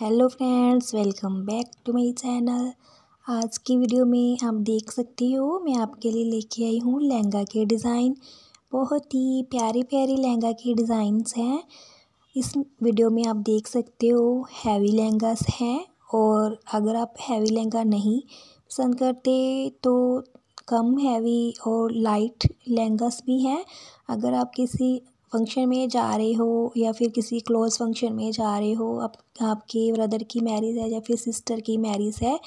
hello friends welcome back to my channel आज की video में आप देख सकती हो मैं आपके लिए लेके आई हूँ लहंगा के डिज़ाइन बहुत ही प्यारी प्यारी लहंगा के डिज़ाइंस हैं इस वीडियो में आप देख सकते हो हैवी लहंगास हैं और अगर आप हैवी लहंगा नहीं पसंद करते तो कम हैवी और लाइट लहंगास भी हैं अगर आप किसी फंक्शन में जा रहे हो या फिर किसी क्लोज़ फंक्शन में जा रहे हो आप आपके ब्रदर की मैरिज है या फिर सिस्टर की मैरिज है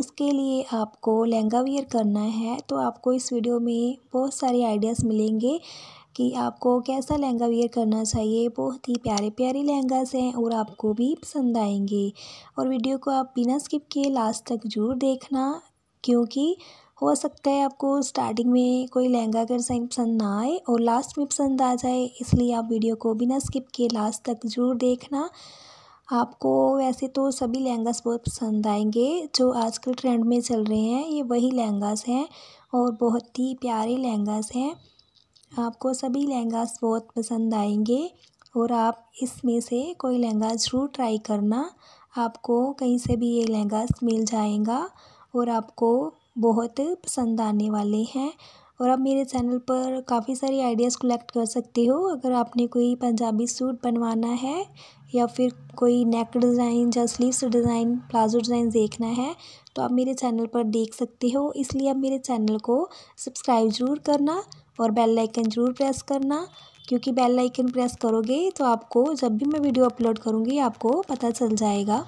उसके लिए आपको लहंगा वियर करना है तो आपको इस वीडियो में बहुत सारे आइडियाज़ मिलेंगे कि आपको कैसा लहंगा वियर करना चाहिए बहुत ही प्यारे प्यारे लहंगास हैं और आपको भी पसंद आएंगे और वीडियो को आप बिना स्किप किए लास्ट तक जरूर देखना क्योंकि हो सकता है आपको स्टार्टिंग में कोई लहंगा का डिज़ाइन पसंद ना आए और लास्ट में पसंद आ जाए इसलिए आप वीडियो को बिना स्किप किए लास्ट तक ज़रूर देखना आपको वैसे तो सभी लहंगास बहुत पसंद आएंगे जो आजकल ट्रेंड में चल रहे हैं ये वही लहंगास हैं और बहुत ही प्यारे लहंगास हैं आपको सभी लहंगास बहुत पसंद आएंगे और आप इसमें से कोई लहंगा ज़रूर ट्राई करना आपको कहीं से भी ये लहंगास मिल जाएगा और आपको बहुत पसंद आने वाले हैं और आप मेरे चैनल पर काफ़ी सारी आइडियाज़ कलेक्ट कर सकते हो अगर आपने कोई पंजाबी सूट बनवाना है या फिर कोई नेक डिज़ाइन या स्लीव डिज़ाइन प्लाजो डिज़ाइन देखना है तो आप मेरे चैनल पर देख सकते हो इसलिए आप मेरे चैनल को सब्सक्राइब ज़रूर करना और बेल आइकन ज़रूर प्रेस करना क्योंकि बेल आइकन प्रेस करोगे तो आपको जब भी मैं वीडियो अपलोड करूँगी आपको पता चल जाएगा